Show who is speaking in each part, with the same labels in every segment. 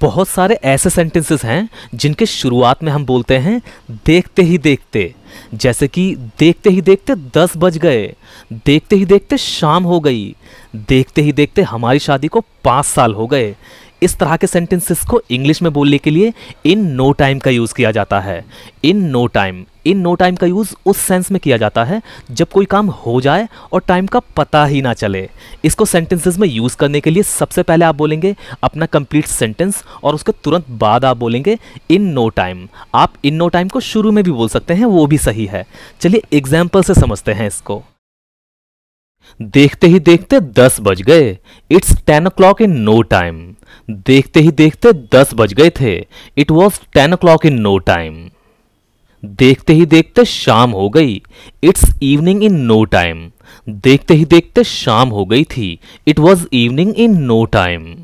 Speaker 1: बहुत सारे ऐसे सेंटेंसेस हैं जिनके शुरुआत में हम बोलते हैं देखते ही देखते जैसे कि देखते ही देखते दस बज गए देखते ही देखते शाम हो गई देखते ही देखते हमारी शादी को पाँच साल हो गए इस तरह के सेंटेंसेस को इंग्लिश में बोलने के लिए इन नो टाइम का यूज़ किया जाता है in no time in no time का यूज़ उस सेंस में किया जाता है जब कोई काम हो जाए और टाइम का पता ही ना चले इसको सेंटेंसेस में यूज़ करने के लिए सबसे पहले आप बोलेंगे अपना कंप्लीट सेंटेंस और उसके तुरंत बाद आप बोलेंगे इन नो टाइम आप इन नो टाइम को शुरू में भी बोल सकते हैं वो भी सही है चलिए एग्जाम्पल से समझते हैं इसको देखते ही देखते दस बज गए it's ten o'clock in no time देखते ही देखते दस बज गए थे it was ten o'clock in no time देखते ही देखते शाम हो गई it's evening in no time देखते ही देखते शाम हो गई थी it was evening in no time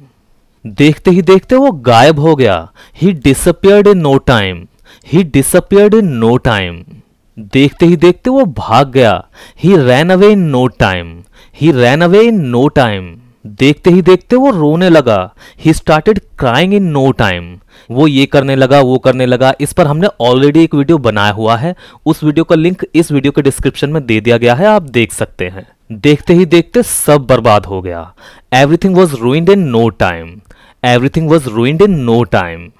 Speaker 1: देखते ही देखते वो गायब हो गया he disappeared in no time he disappeared in no time देखते ही देखते वो भाग गया he ran away in no time he ran away in no time देखते ही देखते वो रोने लगा he started crying in no time वो ये करने लगा वो करने लगा इस पर हमने ऑलरेडी एक वीडियो बनाया हुआ है उस वीडियो का लिंक इस वीडियो के डिस्क्रिप्शन में दे दिया गया है आप देख सकते हैं देखते ही देखते सब बर्बाद हो गया everything was ruined in no time everything was ruined in no time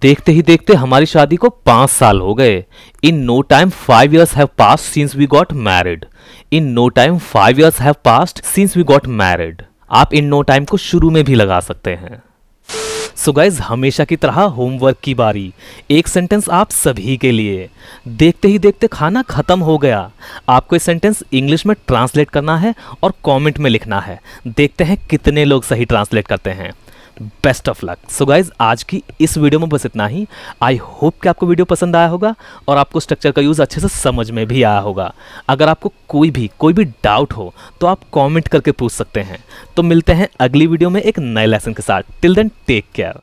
Speaker 1: देखते ही देखते हमारी शादी को पांच साल हो गए in no time five years have pass since we got married in no time five years have passed since we got married आप इन नो टाइम को शुरू में भी लगा सकते हैं सो so गाइज हमेशा की तरह होमवर्क की बारी एक सेंटेंस आप सभी के लिए देखते ही देखते खाना खत्म हो गया आपको इस सेंटेंस इंग्लिश में ट्रांसलेट करना है और कमेंट में लिखना है देखते हैं कितने लोग सही ट्रांसलेट करते हैं best of luck so guys आज की इस वीडियो में बस इतना ही आई होप कि आपको वीडियो पसंद आया होगा और आपको स्ट्रक्चर का यूज़ अच्छे से समझ में भी आया होगा अगर आपको कोई भी कोई भी डाउट हो तो आप कॉमेंट करके पूछ सकते हैं तो मिलते हैं अगली वीडियो में एक नए लेसन के साथ टिल देन टेक केयर